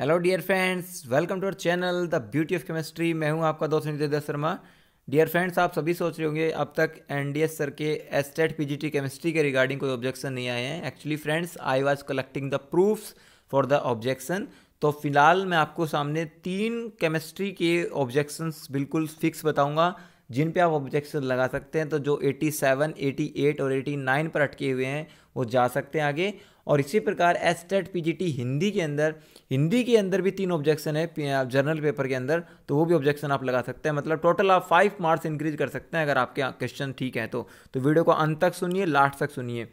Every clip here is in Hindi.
Hello dear friends welcome to our channel the beauty of chemistry मैं हूं आपका दोस्त नित्य शर्मा डियर फ्रेंड्स आप सभी सोच रहे होंगे अब तक एनडीएस सर के एस्टेट पीजीटी केमिस्ट्री के रिगार्डिंग कोई ऑब्जेक्शन नहीं आए हैं actually friends I was collecting the proofs for the objection तो फिलहाल मैं आपको सामने तीन केमिस्ट्री के ऑब्जेक्शंस बिल्कुल फिक्स बताऊँगा जिन पे आप ऑब्जेक्शन लगा सकते हैं तो जो 87, 88 और 89 पर अटके हुए हैं वो जा सकते हैं आगे और इसी प्रकार एस टेट पी हिंदी के अंदर हिंदी के अंदर भी तीन ऑब्जेक्शन है जर्नल पेपर के अंदर तो वो भी ऑब्जेक्शन आप लगा सकते हैं मतलब टोटल आप फाइव मार्क्स इंक्रीज कर सकते हैं अगर आपके क्वेश्चन ठीक है तो, तो वीडियो को अंत तक सुनिए लास्ट तक सुनिए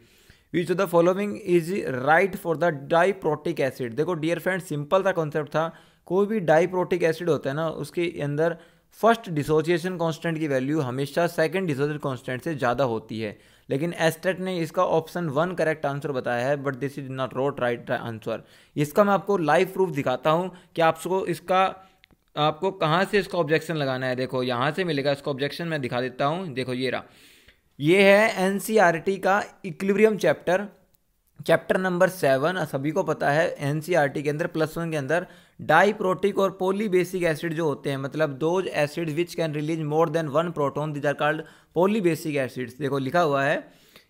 which the following is right for the diprotic acid देखो डियर फ्रेंड सिंपल सा कॉन्सेप्ट था कोई भी डाईप्रोटिक एसिड होता है ना उसके अंदर फर्स्ट डिसोसिएशन कांस्टेंट की वैल्यू हमेशा सेकंड डिसोसिएशन कांस्टेंट से ज़्यादा होती है लेकिन एस्टेट ने इसका ऑप्शन वन करेक्ट आंसर बताया है but this is not rote right answer इसका मैं आपको लाइव प्रूफ दिखाता हूँ कि आपको इसका आपको कहाँ से इसका ऑब्जेक्शन लगाना है देखो यहाँ से मिलेगा इसका ऑब्जेक्शन मैं दिखा देता हूँ देखो ये रहा ये है एन e का equilibrium chapter chapter number seven सभी को पता है एन e के अंदर प्लस वन के अंदर डाईप्रोटिक और बेसिक एसिड जो होते हैं मतलब those acid which can release more than one proton these are called basic acids देखो लिखा हुआ है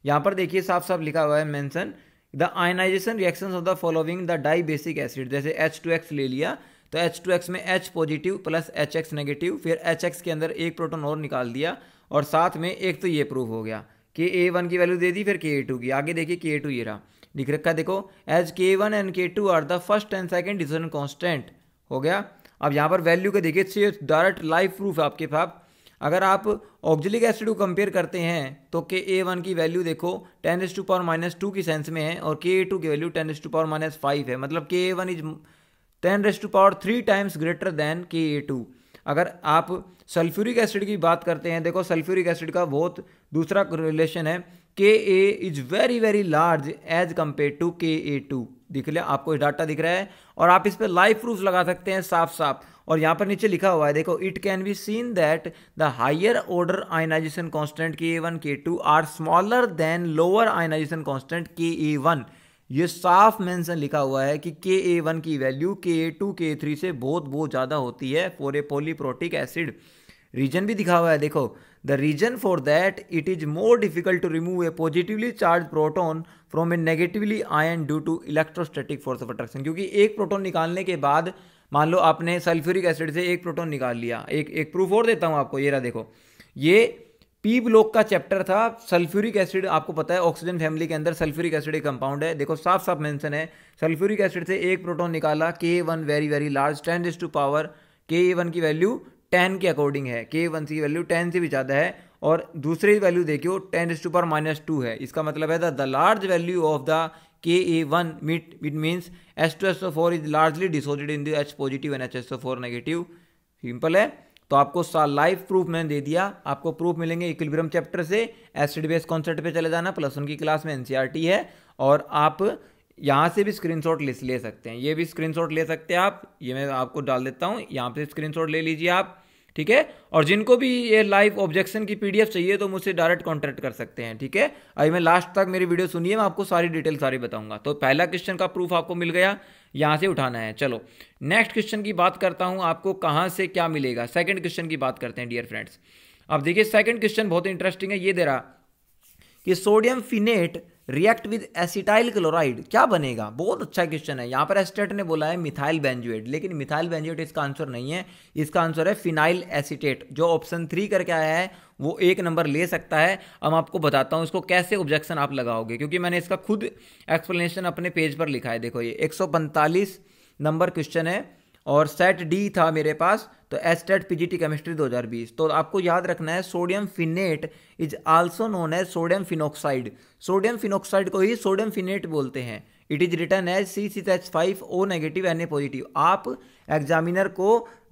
यहाँ पर देखिए साफ साफ लिखा हुआ है mention the ionization reaction of the following the dibasic acid जैसे एच टू एक्स ले लिया तो एच टू एक्स में H positive plus H X negative फिर एच एक्स के अंदर एक प्रोटोन और निकाल दिया और साथ में एक तो ये प्रूव हो गया कि ए वन की वैल्यू दे दी फिर के ए टू की आगे देखिए के ए टू ये रहा लिख रखा देखो as K one and K two are the first and second dissociation constant हो गया अब यहाँ पर वैल्यू के देखिए डायरेक्ट लाइफ प्रूफ है आपके पास अगर आप ऑक्जिलिक एसिड को कंपेयर करते हैं तो के ए वन की वैल्यू देखो ten is to power minus two की सेंस में है और के ए टू की value ten is to power minus five है मतलब K a one is ten raise to power three times greater than K a to अगर आप सल्फ्यूरिक एसिड की बात करते हैं देखो सल्फ्यूरिक एसिड का बहुत दूसरा रिलेशन है K a is very very large as compare to K a to दिख लिया आपको डाटा दिख रहा है और आप इस पर लाइव प्रूफ लगा सकते हैं साफ साफ और यहाँ पर नीचे लिखा हुआ है देखो it can be seen that the higher order ionization constant K a one K two are smaller than lower ionization constant K a one ये साफ मेंशन लिखा हुआ है कि के ए वन की वैल्यू के a to K A three से बहुत बहुत ज़्यादा होती है for a polyprotic acid reason भी दिखा हुआ है देखो the reason for that it is more difficult to remove a positively charge proton from a negatively ion due to electrostatic force of attraction क्योंकि एक प्रोटोन निकालने के बाद मान लो आपने सल्फ्यूरिक एसिड से एक प्रोटोन निकाल लिया एक एक प्रूफ और देता हूँ आपको ये रहा देखो ये पी ब्लॉक का चैप्टर था सल्फ्यूरिक एसिड आपको पता है ऑक्सीजन फैमिली के अंदर सल्फ्यूरिक एसिड एक कंपाउंड है देखो साफ साफ मेंशन है सल्फ्यूरिक एसिड से एक प्रोटॉन निकाला K one very very large ten is to power K one की वैल्यू टेन के अकॉर्डिंग है के वन सी वैल्यू टेन से भी ज़्यादा है और दूसरी वैल्यू देखियो टेन इज टू पर माइनस टू है इसका मतलब है the large value of the K a one मिट it means S two S O four is largely dissociated in the H positive and H S O four negative simple है तो आपको लाइव प्रूफ मैंने दे दिया आपको प्रूफ मिलेंगे इक्विलिब्रियम चैप्टर से एसिड बेस कॉन्सेप्ट पे चले जाना प्लस उनकी क्लास में एनसीईआरटी e है और आप यहाँ से भी शॉट ले सकते हैं ये भी शॉट ले सकते हैं आप ये मैं आपको डाल देता हूँ यहाँ स्क्रीन शॉट ले लीजिए आप ठीक है और जिनको भी ये लाइव ऑब्जेक्शन की पीडीएफ चाहिए तो मुझसे डायरेक्ट कॉन्टैक्ट कर सकते हैं ठीक है अभी मैं लास्ट तक मेरी वीडियो सुनिए मैं आपको सारी डिटेल सारी बताऊंगा तो पहला क्वेश्चन का प्रूफ आपको मिल गया यहाँ से उठाना है चलो नेक्स्ट क्वेश्चन की बात करता हूँ आपको कहाँ से क्या मिलेगा सेकेंड क्वेश्चन की बात करते हैं डियर फ्रेंड्स अब देखिए सेकेंड क्वेश्चन बहुत इंटरेस्टिंग है ये दे रहा कि sodium phenate react with acetyl chloride क्या बनेगा बहुत अच्छा क्वेश्चन है यहाँ पर एस्टेट ने बोला है मिथाइल बेंजुएट लेकिन मिथाइल बेंजुएट इसका आंसर नहीं है इसका आंसर है फिनाइल एसिटेट जो ऑप्शन थ्री करके आया है वो एक नंबर ले सकता है अब आपको बताता हूँ इसको कैसे ऑब्जेक्शन आप लगाओगे क्योंकि मैंने इसका खुद एक्सप्लेनेशन अपने पेज पर लिखा है देखो ये एक नंबर क्वेश्चन है और सेट डी था मेरे पास तो एस्टेट पीजीटी केमिस्ट्री 2020 तो आपको याद रखना है sodium phenate is also known as sodium phenoxide sodium phenoxide को ही सोडियम फिनेट बोलते हैं it is written as C C H five O negative N A positive आप एग्जामिनर को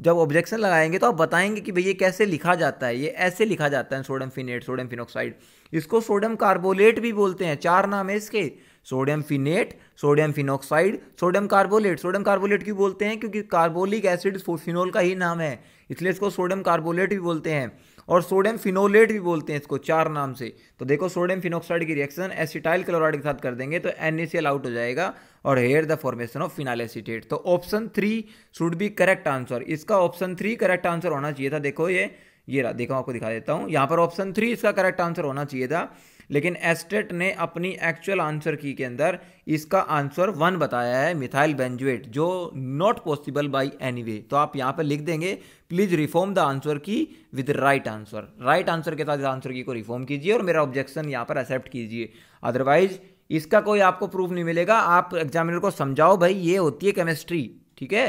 जब ऑब्जेक्शन लगाएंगे तो आप बताएंगे कि भाई ये कैसे लिखा जाता है ये ऐसे लिखा जाता है सोडियम फिनेट सोडियम फिनोक्साइड इसको सोडियम कार्बोलेट भी बोलते हैं चार नाम है इसके sodium phenate sodium phenoxide sodium carbolate sodium carbolate क्यों बोलते हैं क्योंकि कार्बोलिक एसिड फिनोल का ही नाम है इसलिए इसको सोडियम कार्बोलेट भी बोलते हैं और सोडियम फिनोलेट भी बोलते हैं इसको चार नाम से तो देखो सोडियम फिनोक्साइड की रिएक्शन एसिटाइल क्लोराइड के साथ कर देंगे तो एन आउट हो जाएगा और here the formation of phenyl acetate तो option three should be correct answer इसका ऑप्शन थ्री करेक्ट आंसर होना चाहिए था देखो ये ये देखो आपको दिखा देता हूँ यहाँ पर ऑप्शन थ्री इसका करेक्ट आंसर होना चाहिए था लेकिन एस्टेट ने अपनी एक्चुअल आंसर की के अंदर इसका आंसर वन बताया है मिथाइल बेंजुएट जो not possible by any way तो आप यहां पर लिख देंगे प्लीज रिफॉर्म द आंसर की with right answer right answer के साथ आंसर की को रिफॉर्म कीजिए और मेरा ऑब्जेक्शन यहाँ पर एक्सेप्ट कीजिए अदरवाइज इसका कोई आपको प्रूफ नहीं मिलेगा आप एग्जामिनर को समझाओ भाई ये होती है केमिस्ट्री ठीक है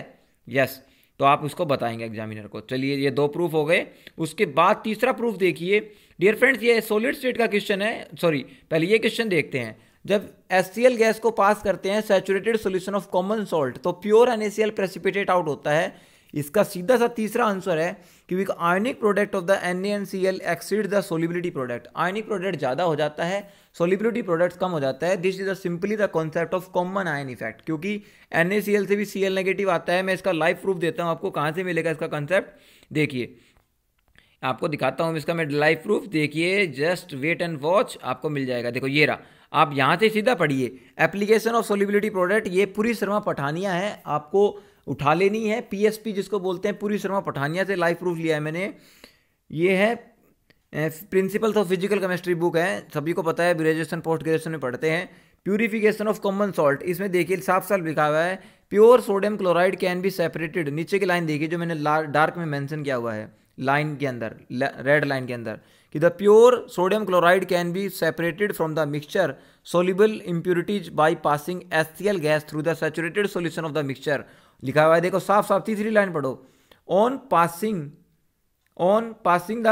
यस तो आप उसको बताएंगे एग्जामिनर को चलिए ये दो प्रूफ हो गए उसके बाद तीसरा प्रूफ देखिए डियर फ्रेंड्स ये सोलिड स्टेट का क्वेश्चन है सॉरी पहले ये क्वेश्चन देखते हैं जब एस गैस को पास करते हैं saturated solution of common salt तो प्योर एन प्रेसिपिटेट आउट होता है इसका सीधा सा तीसरा आंसर है क्योंकि ionic product of the N A N C L exceed the solubility product ionic product ज़्यादा हो जाता है सोलिबिलिटी प्रोडक्ट्स कम हो जाता है this is the simply the concept of common ion effect क्योंकि एन ए सी एल से भी सी एल नेगेटिव आता है मैं इसका लाइव प्रूफ देता हूँ आपको कहाँ से मिलेगा इसका कॉन्सेप्ट देखिए आपको दिखाता हूँ इसका मैं लाइव प्रूफ देखिए जस्ट वेट एंड वॉच आपको मिल जाएगा देखो ये रहा आप यहाँ से सीधा पढ़िए एप्लीकेशन ऑफ सोलिबिलिटी प्रोडक्ट ये पूरी शर्मा पठानिया है आपको उठा लेनी है पीएसपी जिसको बोलते हैं पूरी शर्मा पठानिया से लाइव प्रूफ लिया है मैंने ये है principles of physical chemistry book है सभी को पता है ग्रेजुएशन पोस्ट ग्रेजुएशन में पढ़ते हैं प्यूरिफिकेशन ऑफ कॉमन सॉल्ट इसमें देखिए साफ साफ लिखा हुआ है pure sodium chloride can be separated नीचे की लाइन देखिए जो मैंने डार्क में मेंशन किया हुआ है लाइन के अंदर रेड लाइन के अंदर कि the pure sodium chloride can be separated from the mixture soluble impurities by passing S gas through the saturated solution of the mixture लिखा हुआ है देखो साफ साफ तीसरी लाइन पढ़ो on passing on passing the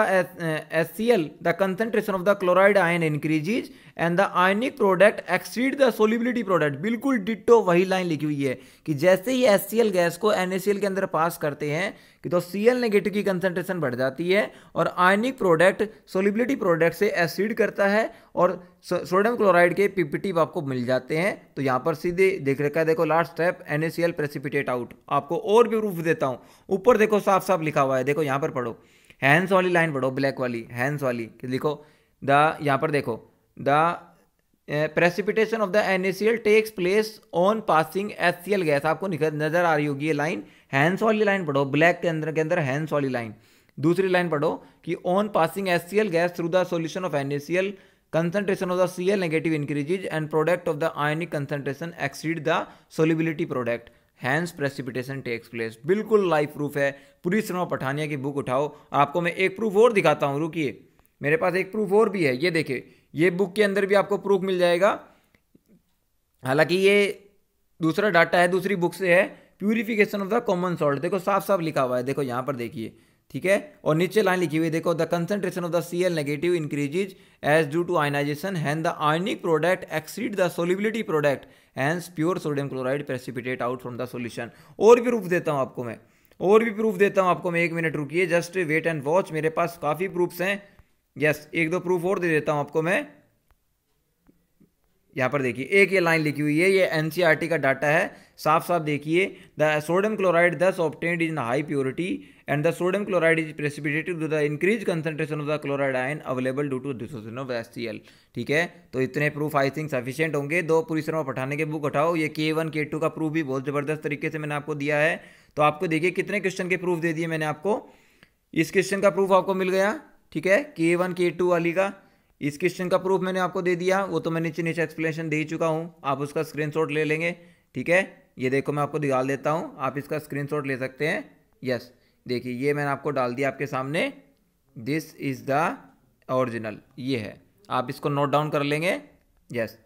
SCl, the concentration of the chloride ion increases and the ionic product exceed the solubility product बिल्कुल डिट्टो वही लाइन लिखी हुई है कि जैसे ही HCl गैस को NaCl के अंदर पास करते हैं कि तो Cl नेगेटिव की कंसंट्रेशन बढ़ जाती है और आयनिक प्रोडक्ट सोलिबिलिटी प्रोडक्ट से एसिड करता है और सोडियम क्लोराइड के पीपीटी आपको मिल जाते हैं तो यहाँ पर सीधे देख रखा है देखो last step N precipitate out आपको और भी प्रूफ देता हूँ ऊपर देखो साफ साफ लिखा हुआ है देखो यहाँ पर पढ़ो हैंड्स वाली लाइन पढ़ो ब्लैक वाली हैंड्स वाली लिखो द यहाँ पर देखो the precipitation of the N takes place on passing S gas आपको नजर आ रही होगी ये लाइन हैंड्स वाली लाइन पढ़ो ब्लैक के अंदर के अंदर हैंड्स वाली लाइन दूसरी लाइन पढ़ो कि on passing S gas through the solution of N concentration of the Cl negative increases and product of the ionic concentration exceed the solubility product. Hence precipitation takes place बिल्कुल लाइव प्रूफ है पूरी शर्मा पठानिया की बुक उठाओ आपको मैं एक प्रूफ और दिखाता हूँ रुकिए मेरे पास एक प्रूफ और भी है ये देखिए ये बुक के अंदर भी आपको प्रूफ मिल जाएगा हालांकि ये दूसरा डाटा है दूसरी बुक से है purification of the common salt देखो साफ साफ लिखा हुआ है देखो यहाँ पर देखिए ठीक है और नीचे लाइन लिखी हुई देखो the concentration of the C L negative increases as due to ionization and the ionic product exceed the solubility product hence pure sodium chloride precipitate out from the solution और भी प्रूफ देता हूँ आपको मैं और भी प्रूफ देता हूँ आपको मैं एक मिनट रुकिए जस्ट वेट एंड वॉच मेरे पास काफ़ी प्रूफ्स हैं यस एक दो प्रूफ और दे देता हूँ आपको मैं यहाँ पर देखिए एक ये लाइन लिखी हुई है ये एनसीईआरटी e का डाटा है साफ साफ देखिए the sodium chloride thus obtained in high purity and the sodium chloride is precipitated due to the increased concentration of the chloride ion available due to dissociation of HCl ठीक है तो इतने प्रूफ आई थिंक सफिशियंट होंगे दो पूरी शर्मा पठाने के बुक उठाओ ये के वन के टू का प्रूफ भी बहुत ज़बरदस्त तरीके से मैंने आपको दिया है तो आपको देखिए कितने क्वेश्चन के प्रूफ दे दिए मैंने आपको इस क्वेश्चन का प्रूफ आपको मिल गया ठीक है के वन के टू वाली का इस क्वेश्चन का प्रूफ मैंने आपको दे दिया वो तो मैं नीचे नीचे एक्सप्लेनेशन दे ही चुका हूँ आप उसका शॉट ले लेंगे ठीक है ये देखो मैं आपको दिखा देता हूँ आप इसका शॉट ले सकते हैं यस yes. देखिए ये मैंने आपको डाल दिया आपके सामने दिस इज़ द ओरिजिनल ये है आप इसको नोट डाउन कर लेंगे यस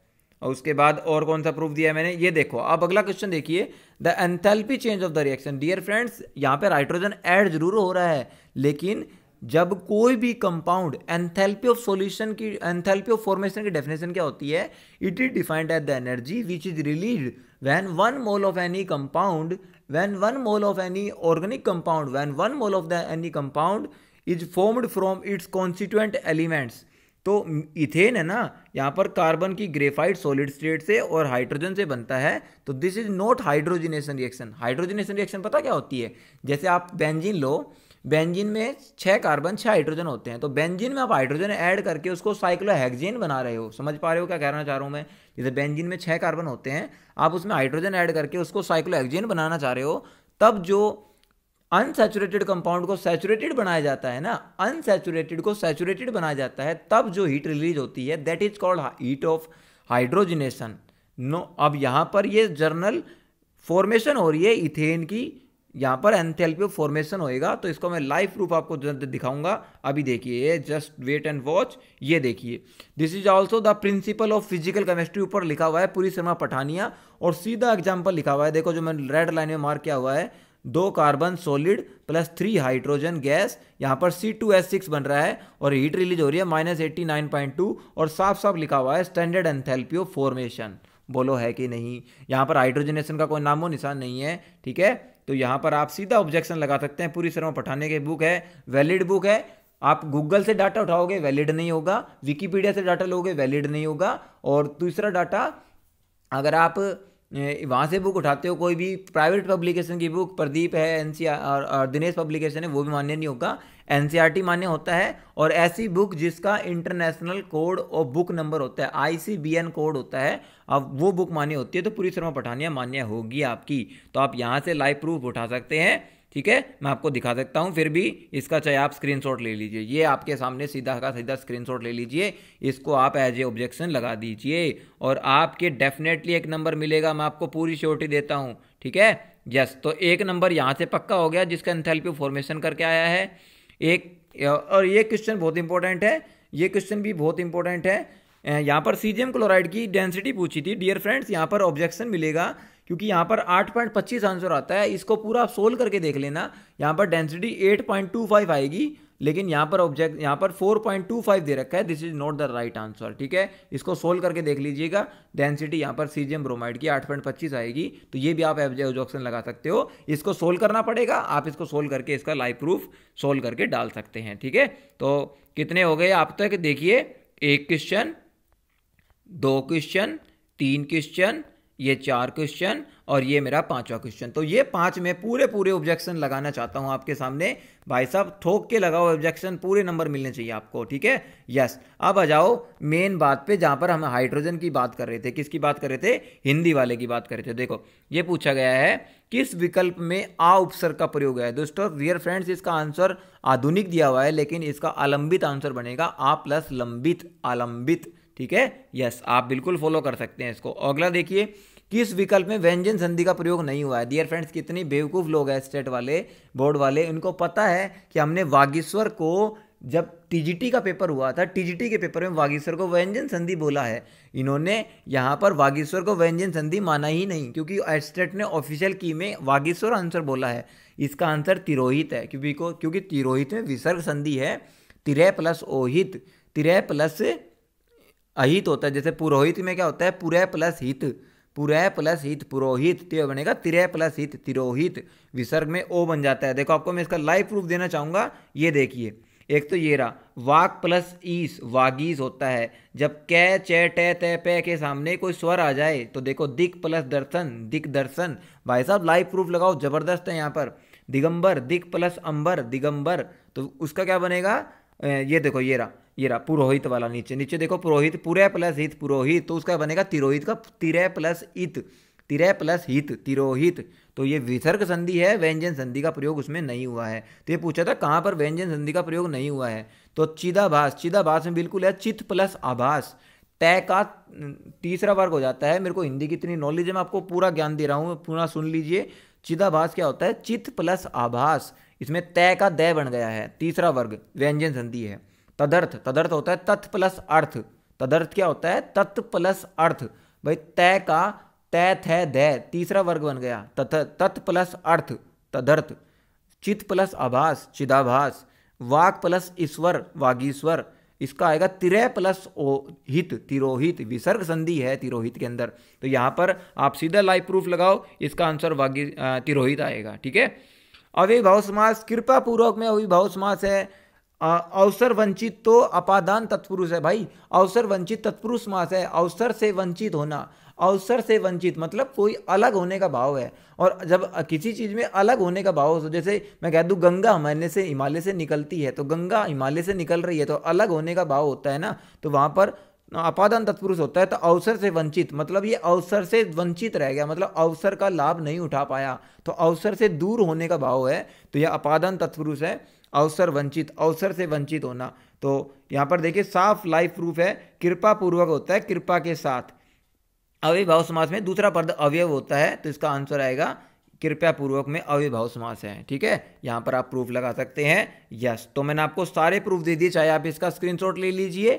और उसके बाद और कौन सा प्रूफ दिया मैंने ये देखो अब अगला क्वेश्चन देखिए the enthalpy change of the reaction dear friends यहाँ पे हाइड्रोजन ऐड जरूर हो रहा है लेकिन जब कोई भी कंपाउंड एंथेल्पी ऑफ सॉल्यूशन की एंथेल्पी ऑफ फॉर्मेशन की डेफिनेशन क्या होती है it is defined at the energy which is release when one mole of any compound when one mole of any organic compound when one mole of the any compound is formed from its constituent elements तो इथेन है ना यहाँ पर कार्बन की ग्रेफाइट सॉलिड स्टेट से और हाइड्रोजन से बनता है तो this is not hydrogenation reaction hydrogenation reaction पता क्या होती है जैसे आप बेंजीन लो बेंजीन में छः कार्बन छः हाइड्रोजन होते हैं तो बेंजीन में आप हाइड्रोजन ऐड करके उसको साइक्लोहेक्जेन बना रहे हो समझ पा रहे हो क्या कहना चाह रहा हूँ मैं जैसे बेंजीन में छः कार्बन होते हैं आप उसमें हाइड्रोजन ऐड करके उसको साइक्लोहेक्जेन बनाना चाह रहे हो तब जो अनसेचुरेटेड कंपाउंड को सैचुरेटेड बनाया जाता है ना अनसेचुरेटेड को सेचुरेटेड बनाया जाता है तब जो हीट रिलीज होती है that is called heat of hydrogenation no अब यहाँ पर ये जर्नल फॉर्मेशन हो रही है इथेन की यहाँ पर एंथेल्पी ऑफ फॉर्मेशन होएगा तो इसको मैं लाइव प्रूफ आपको जल्द दिखाऊंगा अभी देखिए जस्ट वेट एंड वॉच ये देखिए this is also the principle of physical chemistry ऊपर लिखा हुआ है पूरी शर्मा पठानिया और सीधा एग्जाम्पल लिखा हुआ है देखो जो मैंने रेड लाइन में मार्क किया हुआ है दो carbon solid plus three hydrogen gas यहाँ पर सी टू एस सिक्स बन रहा है और हीट रिलीज हो रही है minus eighty nine point two और साफ साफ लिखा हुआ है स्टैंडर्ड एंथेल्पी ऑफ फॉर्मेशन बोलो है कि नहीं यहाँ पर हाइड्रोजनेशन का कोई नामो निशान नहीं है ठीक है तो यहाँ पर आप सीधा ऑब्जेक्शन लगा सकते हैं पूरी शर्मा पठाने की बुक है वैलिड बुक है आप गूगल से डाटा उठाओगे वैलिड नहीं होगा विकीपीडिया से डाटा लोगे वैलिड नहीं होगा और दूसरा डाटा अगर आप वहाँ से बुक उठाते हो कोई भी प्राइवेट पब्लिकेशन की बुक प्रदीप है एन और, और दिनेश पब्लिकेशन है वो भी मान्य नहीं होगा एन मान्य होता है और ऐसी बुक जिसका इंटरनेशनल कोड और बुक नंबर होता है आई कोड होता है अब वो बुक मान्य होती है तो पूरी शर्मा पठानिया मान्य होगी आपकी तो आप यहाँ से लाइव प्रूफ उठा सकते हैं ठीक है मैं आपको दिखा सकता हूँ फिर भी इसका चाहे आप स्क्रीनशॉट ले लीजिए ये आपके सामने सीधा का सीधा स्क्रीनशॉट ले लीजिए इसको आप एज ए ऑब्जेक्शन लगा दीजिए और आपके डेफिनेटली एक नंबर मिलेगा मैं आपको पूरी श्योरिटी देता हूँ ठीक है यस तो एक नंबर यहाँ से पक्का हो गया जिसका एंथेल्पी फॉर्मेशन करके आया है एक और ये क्वेश्चन बहुत इंपॉर्टेंट है ये क्वेश्चन भी बहुत इंपॉर्टेंट है यहाँ पर सीजियम क्लोराइड की डेंसिटी पूछी थी डियर फ्रेंड्स यहाँ पर ऑब्जेक्शन मिलेगा क्योंकि यहाँ पर आठ पॉइंट पच्चीस आंसर आता है इसको पूरा आप सोल्व करके देख लेना यहाँ पर density eight point two five आएगी लेकिन यहाँ पर ऑब्जेक्ट यहाँ पर फोर पॉइंट टू फाइव दे रखा है this is not the right answer ठीक है इसको सोल्व करके देख लीजिएगा डेंसिटी यहाँ पर सीजियम ब्रोमाइड की आठ पॉइंट पच्चीस आएगी तो ये भी आप ऑब्जेक्शन लगा सकते हो इसको सोल्व करना पड़ेगा आप इसको सोल्व करके इसका लाइव प्रूफ सोल्व करके डाल सकते हैं ठीक है तो कितने हो गए आप तक देखिए एक क्वेश्चन दो क्वेश्चन तीन क्वेश्चन ये चार क्वेश्चन और ये मेरा पांचवा क्वेश्चन तो ये पांच में पूरे पूरे ऑब्जेक्शन लगाना चाहता हूं आपके सामने भाई साहब ठोक के लगाओ ऑब्जेक्शन पूरे नंबर मिलने चाहिए आपको ठीक है यस अब आ जाओ मेन बात पे जहां पर हम हाइड्रोजन की बात कर रहे थे किसकी बात कर रहे थे हिंदी वाले की बात कर रहे थे देखो ये पूछा गया है किस विकल्प में आ उपसर्ग का प्रयोग है दोस्तों डियर फ्रेंड्स इसका आंसर आधुनिक दिया हुआ है लेकिन इसका आलंबित आंसर बनेगा आ प्लस लंबित आलंबित ठीक है यस आप बिल्कुल फॉलो कर सकते हैं इसको अगला देखिए किस विकल्प में व्यंजन संधि का प्रयोग नहीं हुआ है डियर फ्रेंड्स कितनी बेवकूफ़ लोग हैं स्टेट वाले बोर्ड वाले उनको पता है कि हमने वागीश्वर को जब टीजीटी का पेपर हुआ था टीजीटी के पेपर में वागीश्वर को व्यंजन संधि बोला है इन्होंने यहाँ पर वागीश्वर को व्यंजन संधि माना ही नहीं क्योंकि एस्टेट ने ऑफिशियल की में वागीश्वर आंसर बोला है इसका आंसर तिरोहित है क्योंकि क्योंकि तिरोहित में विसर्ग संधि है तिरय प्लस ओहित तिरय प्लस अहित होता है जैसे पुरोहित में क्या होता है पुरय प्लस हित पुरय प्लस हित पुरोहित त्यो बनेगा तिरय प्लस हित तिरोहित विसर्ग में ओ बन जाता है देखो आपको मैं इसका लाइव प्रूफ देना चाहूँगा ये देखिए एक तो ये रहा वाक प्लस ईस वागीस होता है जब कै चे टे तय पे के सामने कोई स्वर आ जाए तो देखो दिक प्लस दर्शन दिक दर्शन भाई साहब लाइव प्रूफ लगाओ जबरदस्त है यहाँ पर दिगंबर दिक प्लस अंबर दिगंबर तो उसका क्या बनेगा ये देखो ये रहा ये रहा पुरोहित वाला नीचे नीचे देखो पुरोहित पुरे प्लस हित पुरोहित तो उसका बनेगा तिरोहित का तिरे प्लस इत तिरे प्लस हित तिरोहित तो ये विसर्ग संधि है व्यंजन संधि का प्रयोग उसमें नहीं हुआ है तो ये पूछा था कहाँ पर व्यंजन संधि का प्रयोग नहीं हुआ है तो चिदाभास चिदाभास में बिल्कुल है चित प्लस आभास तय का तीसरा वर्ग हो जाता है मेरे को हिंदी की इतनी नॉलेज है मैं आपको पूरा ज्ञान दे रहा हूँ पूरा सुन लीजिए चिदाभास क्या होता है चित प्लस आभास इसमें तय का दय बन गया है तीसरा वर्ग व्यंजन संधि है तदर्थ तदर्थ होता है तथ प्लस अर्थ तदर्थ क्या होता है तत् प्लस अर्थ भाई तय का तय थे दय तीसरा वर्ग बन गया तथ तत् प्लस अर्थ तदर्थ चित प्लस आभास चिदाभास वाक प्लस ईश्वर वागीश्वर इसका आएगा तिरय प्लस ओ हित तिरोहित विसर्ग संधि है तिरोहित के अंदर तो यहाँ पर आप सीधा लाइव प्रूफ लगाओ इसका आंसर वागी तिरोहित आएगा ठीक है अविभाव समास कृपा पूर्वक में अविभाव समास है अवसर वंचित तो अपादान तत्पुरुष है भाई अवसर वंचित तत्पुरुष मास है अवसर से वंचित होना अवसर से वंचित मतलब कोई अलग होने का भाव है और जब किसी चीज़ में अलग होने का भाव हो तो जैसे मैं कह दू गंगा हमारे से हिमालय से निकलती है तो गंगा हिमालय से निकल रही है तो अलग होने का भाव होता है ना तो वहाँ पर अपादान तत्पुरुष होता है तो अवसर से वंचित मतलब ये अवसर से वंचित रह गया मतलब अवसर का लाभ नहीं उठा पाया तो अवसर से दूर होने का भाव है तो यह अपादान तत्पुरुष है अवसर वंचित अवसर से वंचित होना तो यहाँ पर देखिए साफ लाइफ प्रूफ है कृपा पूर्वक होता है कृपा के साथ अव्यभाव समास में दूसरा पद अवयव होता है तो इसका आंसर आएगा कृपया पूर्वक में अव्यभाव समास है ठीक है यहाँ पर आप प्रूफ लगा सकते हैं यस तो मैंने आपको सारे प्रूफ दे दिए चाहे आप इसका स्क्रीनशॉट ले लीजिए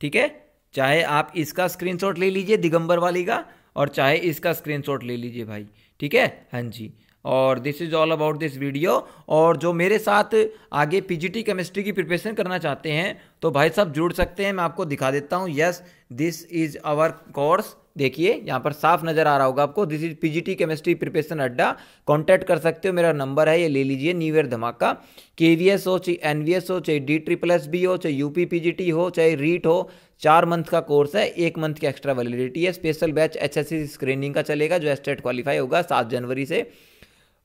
ठीक है चाहे आप इसका स्क्रीनशॉट ले लीजिए दिगंबर वाली का और चाहे इसका स्क्रीनशॉट ले लीजिए भाई ठीक है हाँ जी और this is all about this video और जो मेरे साथ आगे पीजीटी केमिस्ट्री की प्रिपरेशन करना चाहते हैं तो भाई साहब जुड़ सकते हैं मैं आपको दिखा देता हूँ yes this is our course देखिए यहाँ पर साफ नज़र आ रहा होगा आपको this is PGT chemistry preparation Adda contact कर सकते हो मेरा नंबर है ये ले लीजिए न्यू ईयर धमाका के वी एस हो चाहे एन वी एस हो चाहे डी ट्रिपल एस बी हो चाहे U P P G T हो चाहे रीट e हो चार मंथ का कोर्स है एक मंथ की एक्स्ट्रा वैलिडिटी है special batch H S C screening का चलेगा जो एस्टेट क्वालिफाई e होगा सात जनवरी से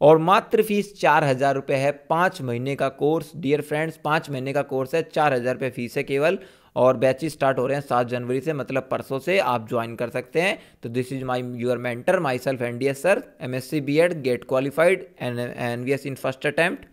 और मात्र फीस चार हज़ार रुपये है पाँच महीने का कोर्स डियर फ्रेंड्स पाँच महीने का कोर्स है चार हज़ार रुपये फीस है केवल और बैच स्टार्ट हो रहे हैं सात जनवरी से मतलब परसों से आप ज्वाइन कर सकते हैं तो this is my your mentor myself N D S sir M S C B Ed GATE qualified N N V S in first attempt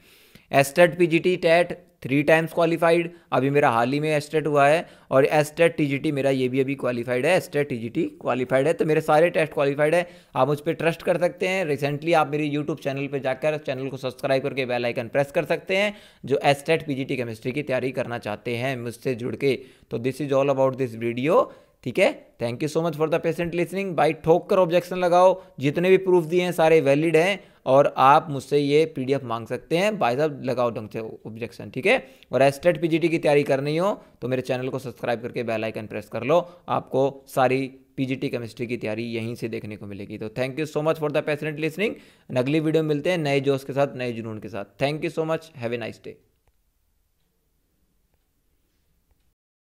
state T TET three times qualified अभी मेरा हाल ही में एस्टेट e हुआ है और एस्टेट टी e मेरा ये भी अभी क्वालिफाइड है एस्टेट टी क्वालिफाइड है तो मेरे सारे टेस्ट क्वालिफाइड है आप मुझ पर ट्रस्ट कर सकते हैं रिसेंटली आप मेरे यूट्यूब चैनल पर जाकर चैनल को सब्सक्राइब करके बेल आइकन प्रेस कर सकते हैं जो एस्टेट टी केमिस्ट्री की तैयारी करना चाहते हैं मुझसे जुड़ के तो this is all about this video ठीक है thank you so much for the patient listening bye ठोक कर ऑब्जेक्शन लगाओ जितने भी प्रूफ दिए हैं सारे वैलिड हैं और आप मुझसे ये पीडीएफ मांग सकते हैं बाय साहब लगाओ ढंग से ऑब्जेक्शन ठीक है और एस्टेट पीजीटी की तैयारी करनी हो तो मेरे चैनल को सब्सक्राइब करके बेल आइकन प्रेस कर लो आपको सारी पीजीटी केमिस्ट्री की तैयारी यहीं से देखने को मिलेगी तो thank you so much for the patient listening अगली वीडियो मिलते हैं नए जोश के साथ नए जुनून के साथ thank you so much have a nice day